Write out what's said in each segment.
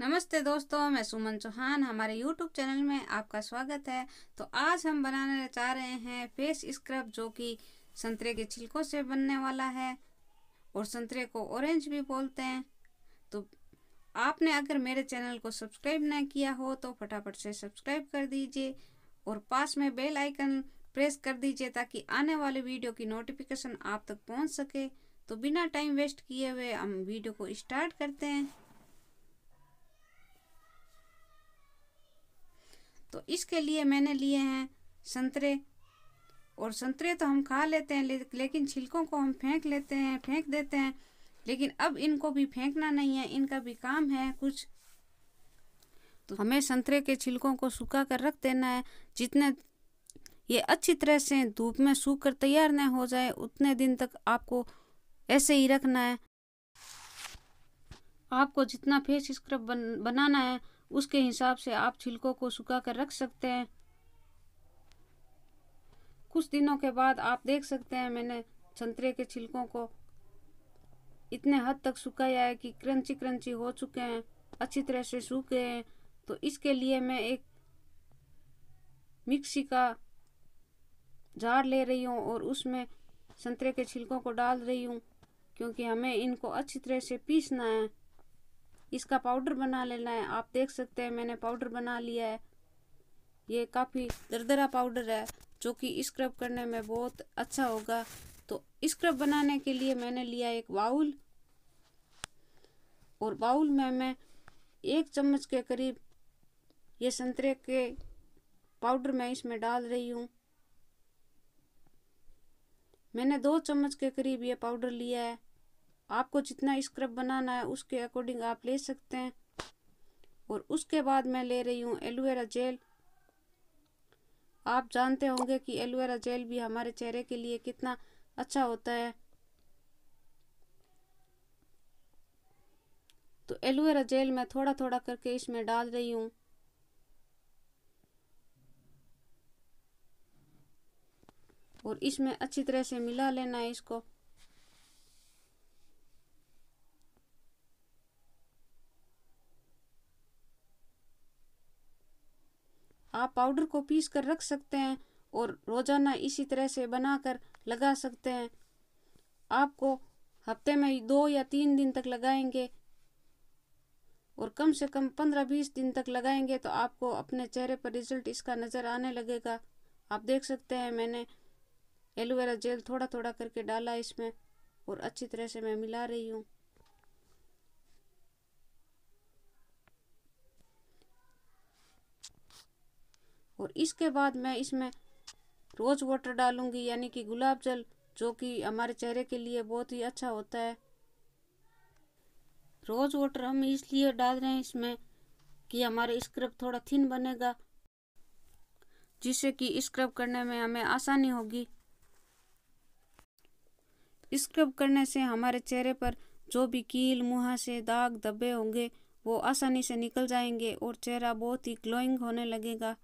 नमस्ते दोस्तों मैं सुमन चौहान हमारे यूट्यूब चैनल में आपका स्वागत है तो आज हम बनाने जा रहे हैं फेस स्क्रब जो कि संतरे के छिलकों से बनने वाला है और संतरे को ऑरेंज भी बोलते हैं तो आपने अगर मेरे चैनल को सब्सक्राइब ना किया हो तो फटाफट से सब्सक्राइब कर दीजिए और पास में बेल आइकन प्रेस कर दीजिए ताकि आने वाली वीडियो की नोटिफिकेशन आप तक पहुंच सके तो बिना टाइम वेस्ट किए हुए वे हम वीडियो को स्टार्ट करते हैं तो इसके लिए मैंने लिए हैं संतरे और संतरे तो हम खा लेते हैं ले, लेकिन छिलकों को हम फेंक लेते हैं फेंक देते हैं लेकिन अब इनको भी फेंकना नहीं है इनका भी काम है कुछ तो हमें संतरे के छिलकों को सुखा कर रख देना है जितने ये अच्छी तरह से धूप में सूख कर तैयार न हो जाए उतने दिन तक आपको ऐसे ही रखना है आपको जितना फेस स्क्रब बन, बनाना है उसके हिसाब से आप छिलकों को सुखा कर रख सकते हैं कुछ दिनों के बाद आप देख सकते हैं मैंने संतरे के छिलकों को इतने हद तक सुखाया है कि क्रंची क्रंची हो चुके हैं अच्छी तरह से सूख गए हैं तो इसके लिए मैं एक मिक्सी का जार ले रही हूँ और उसमें संतरे के छिलकों को डाल रही हूँ क्योंकि हमें इनको अच्छी तरह से पीसना है इसका पाउडर बना लेना है आप देख सकते हैं मैंने पाउडर बना लिया है ये काफ़ी दरदरा पाउडर है जो कि स्क्रब करने में बहुत अच्छा होगा तो स्क्रब बनाने के लिए मैंने लिया एक बाउल और बाउल में मैं एक चम्मच के करीब ये संतरे के पाउडर मैं इसमें डाल रही हूँ मैंने दो चम्मच के करीब ये पाउडर लिया है आपको जितना स्क्रब बनाना है उसके अकॉर्डिंग आप ले सकते हैं और उसके बाद मैं ले रही हूँ एलोवेरा जेल आप जानते होंगे कि एलोवेरा जेल भी हमारे चेहरे के लिए कितना अच्छा होता है तो एलोवेरा जेल मैं थोड़ा थोड़ा करके इसमें डाल रही हूँ और इसमें अच्छी तरह से मिला लेना है इसको आप पाउडर को पीस कर रख सकते हैं और रोज़ाना इसी तरह से बनाकर लगा सकते हैं आपको हफ्ते में दो या तीन दिन तक लगाएंगे और कम से कम पंद्रह बीस दिन तक लगाएंगे तो आपको अपने चेहरे पर रिजल्ट इसका नज़र आने लगेगा आप देख सकते हैं मैंने एलोवेरा जेल थोड़ा थोड़ा करके डाला इसमें और अच्छी तरह से मैं मिला रही हूँ और इसके बाद मैं इसमें रोज़ वाटर डालूँगी यानी कि गुलाब जल जो कि हमारे चेहरे के लिए बहुत ही अच्छा होता है रोज़ वाटर हम इसलिए डाल रहे हैं इसमें कि हमारा स्क्रब थोड़ा थिन बनेगा जिससे कि स्क्रब करने में हमें आसानी होगी स्क्रब करने से हमारे चेहरे पर जो भी कील मुँह से दाग धब्बे होंगे वो आसानी से निकल जाएंगे और चेहरा बहुत ही ग्लोइंग होने लगेगा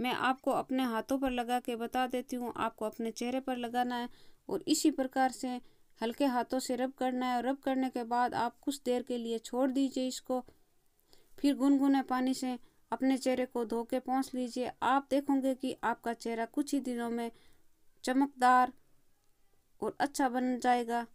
मैं आपको अपने हाथों पर लगा के बता देती हूँ आपको अपने चेहरे पर लगाना है और इसी प्रकार से हल्के हाथों से रब करना है और रब करने के बाद आप कुछ देर के लिए छोड़ दीजिए इसको फिर गुनगुने पानी से अपने चेहरे को धो के पहुँच लीजिए आप देखोगे कि आपका चेहरा कुछ ही दिनों में चमकदार और अच्छा बन जाएगा